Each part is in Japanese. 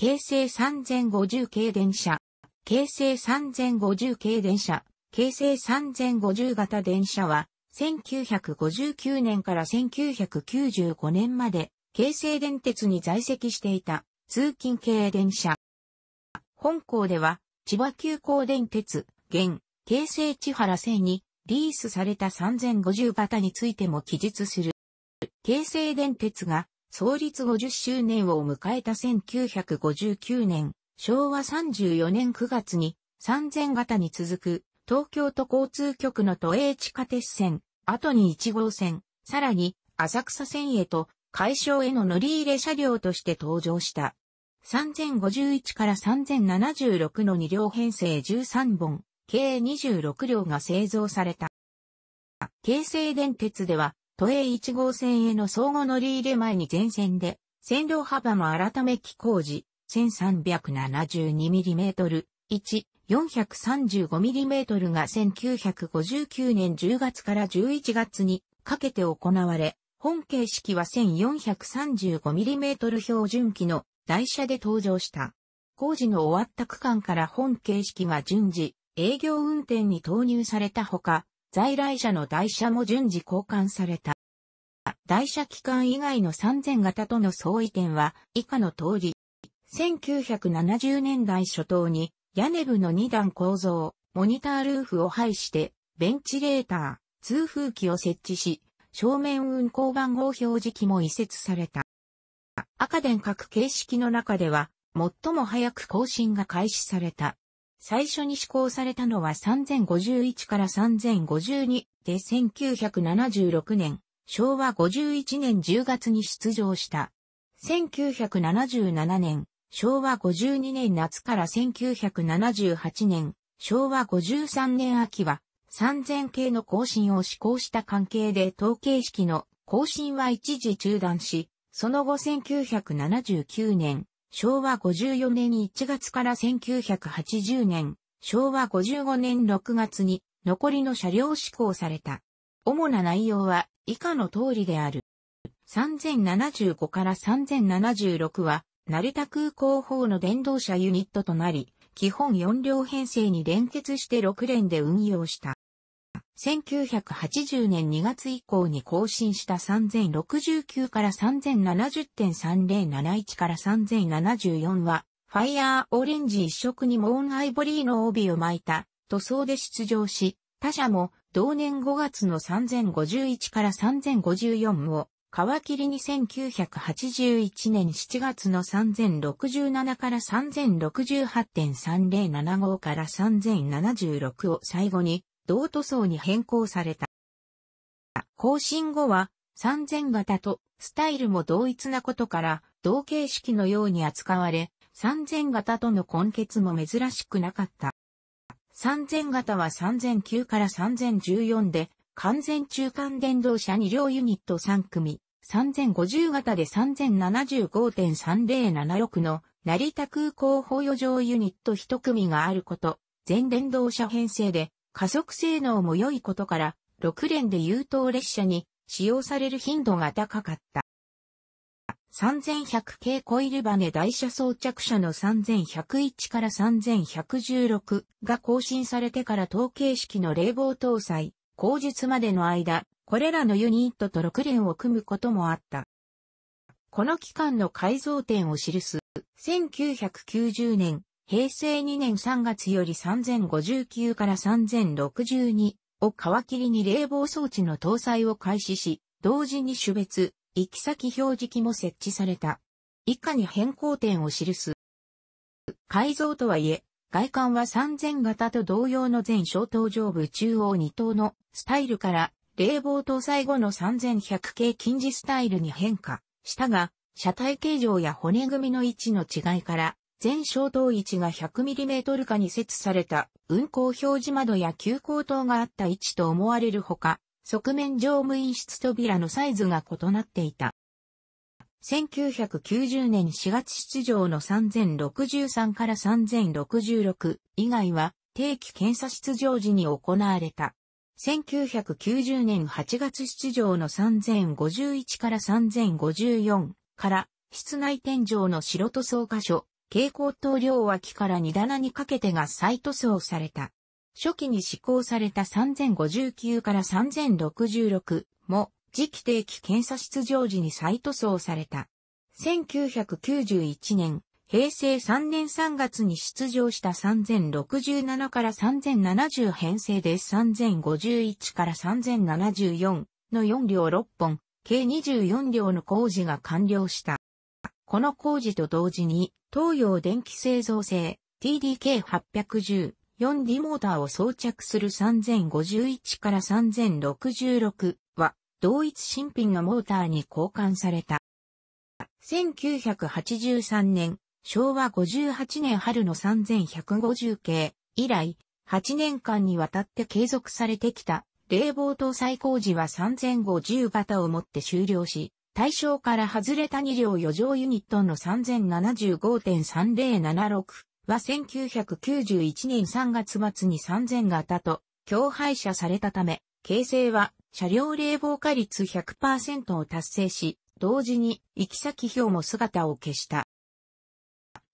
京成3050系電車、京成3050系電車、京成3050型電車は、1959年から1995年まで、京成電鉄に在籍していた通勤系電車。本校では、千葉急行電鉄、現、京成千原線にリースされた3050型についても記述する。京成電鉄が創立50周年を迎えた1959年、昭和34年9月に3000型に続く東京都交通局の都営地下鉄線、後に1号線、さらに浅草線へと解消への乗り入れ車両として登場した。3051から3076の2両編成13本、計26両が製造された。京成電鉄では都営1号線への相互乗り入れ前に全線で、線路幅の改め機工時、1372mm、1、435mm が1959年10月から11月にかけて行われ、本形式は 1435mm 標準機の台車で登場した。工事の終わった区間から本形式が順次、営業運転に投入されたほか、在来車の台車も順次交換された。台車機関以外の3000型との相違点は以下の通り。1970年代初頭に屋根部の2段構造、モニタールーフを配してベンチレーター、通風機を設置し、正面運行番号表示機も移設された。赤電角形式の中では、最も早く更新が開始された。最初に施行されたのは3051から3052で1976年、昭和51年10月に出場した。1977年、昭和52年夏から1978年、昭和53年秋は、3000系の更新を施行した関係で統計式の更新は一時中断し、その後1979年、昭和54年1月から1980年、昭和55年6月に残りの車両施行された。主な内容は以下の通りである。3075から3076は成田空港法の電動車ユニットとなり、基本4両編成に連結して6連で運用した。1980年2月以降に更新した3069から3070.3071から3074は、ファイヤーオレンジ一色にモーンアイボリーの帯を巻いた塗装で出場し、他社も同年5月の3051から3054を皮切りに1981年7月の3067から3068.3075から3076を最後に同塗装に変更された。更新後は3000型とスタイルも同一なことから同形式のように扱われ、3000型との根結も珍しくなかった。3000型は3009から3014で完全中間電動車二両ユニット三組、3050型で3075.3076の成田空港保養場ユニット一組があること、全電動車編成で加速性能も良いことから、6連で優等列車に使用される頻度が高かった。3100系コイルバネ台車装着車の3101から3116が更新されてから統計式の冷房搭載、後日までの間、これらのユニットと6連を組むこともあった。この期間の改造点を記す1990年平成2年3月より3059から3062を皮切りに冷房装置の搭載を開始し、同時に種別、行き先表示器も設置された。以下に変更点を記す。改造とはいえ、外観は3000型と同様の全小頭上部中央2等のスタイルから冷房搭載後の3100系近似スタイルに変化したが、車体形状や骨組みの位置の違いから全消灯位置が 100mm 下に設された運行表示窓や急行灯があった位置と思われるほか、側面乗務員室扉のサイズが異なっていた。1990年4月出場の3063から3066以外は定期検査出場時に行われた。1990年8月出場の3051から3054から室内天井の白塗装箇所、蛍光灯両脇から荷棚にかけてが再塗装された。初期に施行された3059から3066も次期定期検査出場時に再塗装された。1991年、平成3年3月に出場した3067から3070編成で3051から3074の4両6本、計24両の工事が完了した。この工事と同時に、東洋電気製造製 TDK810、4D モーターを装着する3051から3066は、同一新品のモーターに交換された。1983年、昭和58年春の3150系以来、8年間にわたって継続されてきた冷房搭載工事は3050型をもって終了し、対象から外れた2両余剰ユニットの3075.3076は1991年3月末に3000型と共廃車されたため、形成は車両冷房化率100%を達成し、同時に行き先表も姿を消した。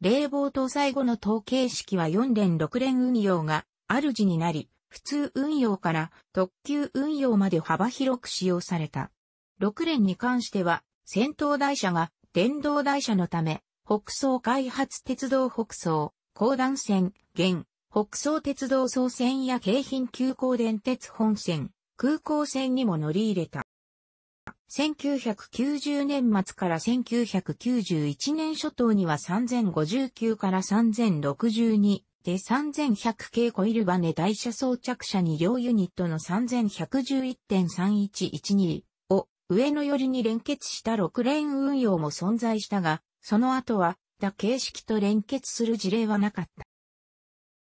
冷房搭載後の統計式は4連6連運用が主になり、普通運用から特急運用まで幅広く使用された。6連に関しては、先頭台車が電動台車のため、北総開発鉄道北総、高段線、現、北総鉄道総線や京浜急行電鉄本線、空港線にも乗り入れた。1990年末から1991年初頭には3059から3062で3100系コイルバネ台車装着車に両ユニットの3111.3112上野寄りに連結した6連運用も存在したが、その後は、打形式と連結する事例はなかっ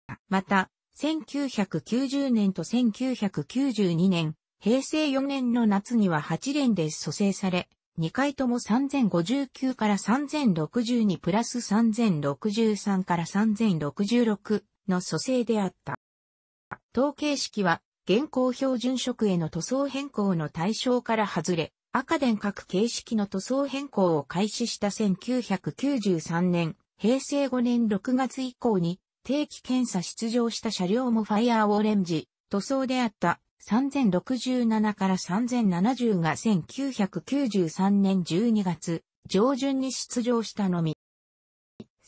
た。また、1990年と1992年、平成4年の夏には8連で蘇生され、2回とも3059から3062プラス3063から3066の蘇生であった。統計式は現行標準色への塗装変更の対象から外れ、赤電角形式の塗装変更を開始した1993年、平成5年6月以降に定期検査出場した車両もファイアーオレンジ、塗装であった3067から3070が1993年12月上旬に出場したのみ。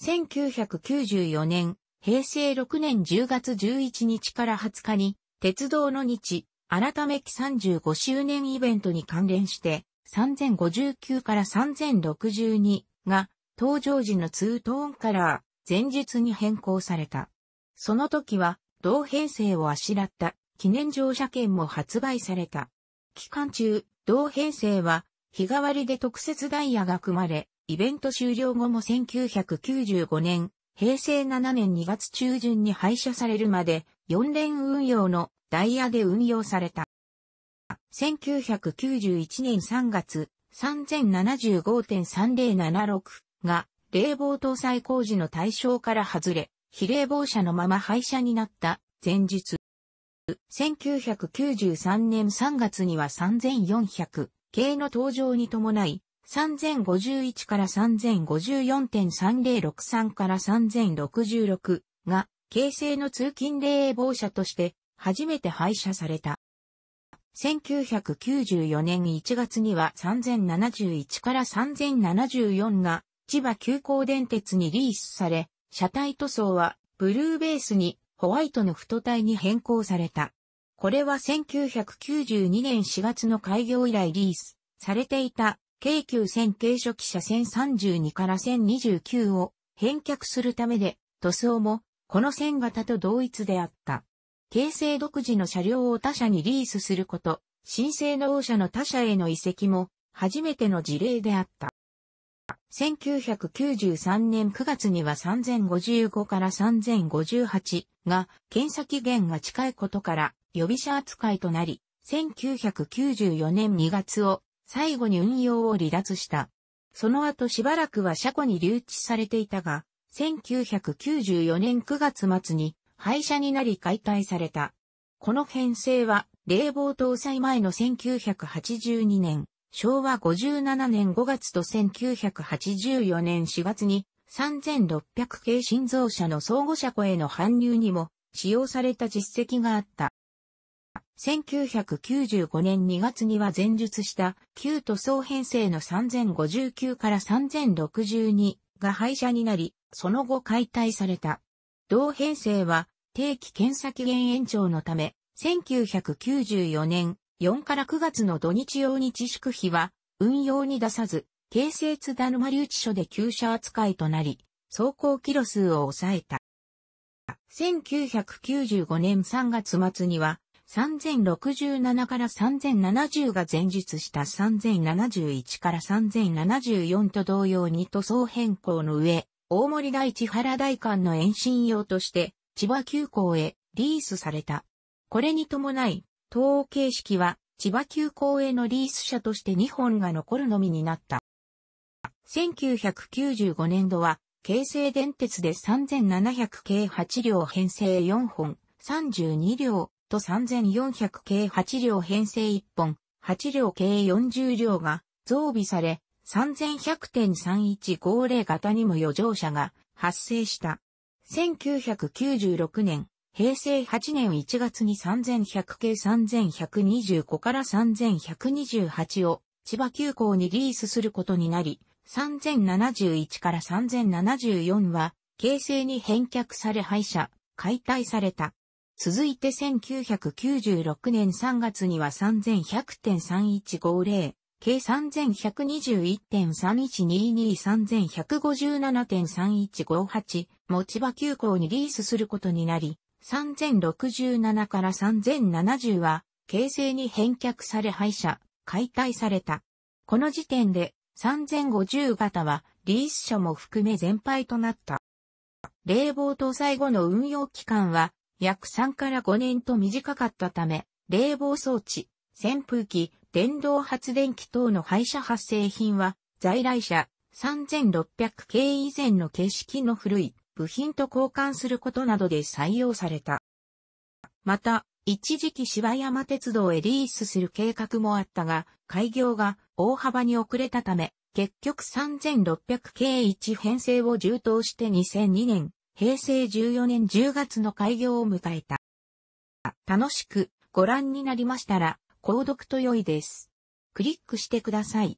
1994年、平成6年10月11日から20日に鉄道の日、改め期35周年イベントに関連して、3059から3062が、登場時のツートーンカラー、前日に変更された。その時は、同編成をあしらった記念乗車券も発売された。期間中、同編成は日替わりで特設ダイヤが組まれ、イベント終了後も1995年、平成7年2月中旬に廃車されるまで4連運用のダイヤで運用された。1991年3月、3075.3076が冷房搭載工事の対象から外れ、非冷房車のまま廃車になった前日。1993年3月には3400系の登場に伴い、3051から3054.3063から3066が、形成の通勤冷房車として初めて廃車された。1994年1月には3071から3074が千葉急行電鉄にリースされ、車体塗装はブルーベースにホワイトの太体に変更された。これは1992年4月の開業以来リースされていた京急線軽初期車線32から1029を返却するためで塗装もこの線型と同一であった。京成独自の車両を他社にリースすること、新生の車社の他社への移籍も初めての事例であった。1993年9月には3055から3058が検査期限が近いことから予備車扱いとなり、1994年2月を最後に運用を離脱した。その後しばらくは車庫に留置されていたが、1994年9月末に廃車になり解体された。この編成は、冷房搭載前の1982年、昭和57年5月と1984年4月に、3600系新造車の相互車庫への搬入にも使用された実績があった。1995年2月には前述した旧塗装編成の3059から3062が廃車になり、その後解体された。同編成は定期検査期限延長のため、1994年4から9月の土日用に自粛費は運用に出さず、京成津田沼留置所で旧車扱いとなり、走行キロ数を抑えた。1995年3月末には、3067から3070が前述した3071から3074と同様に塗装変更の上、大森大地原大館の延伸用として、千葉急行へリースされた。これに伴い、東欧形式は千葉急行へのリース車として2本が残るのみになった。1995年度は、京成電鉄で3700系8両編成4本、32両と3400系8両編成1本、8両計40両が増備され、3100.3150型にも余剰車が発生した。1996年、平成8年1月に3100系3125から3128を千葉急行にリースすることになり、3071から3074は、形成に返却され廃車、解体された。続いて1996年3月には3100.3150、計3121.31223157.3158持ち場急行にリースすることになり、3067から3070は、形成に返却され廃車、解体された。この時点で、3050型は、リース車も含め全廃となった。冷房搭載後の運用期間は、約3から5年と短かったため、冷房装置、扇風機、電動発電機等の廃車発生品は、在来車3600系以前の形式の古い部品と交換することなどで採用された。また、一時期芝山鉄道へリースする計画もあったが、開業が大幅に遅れたため、結局3600系1編成を充当して2002年、平成14年10月の開業を迎えた。楽しくご覧になりましたら、購読と良いです。クリックしてください。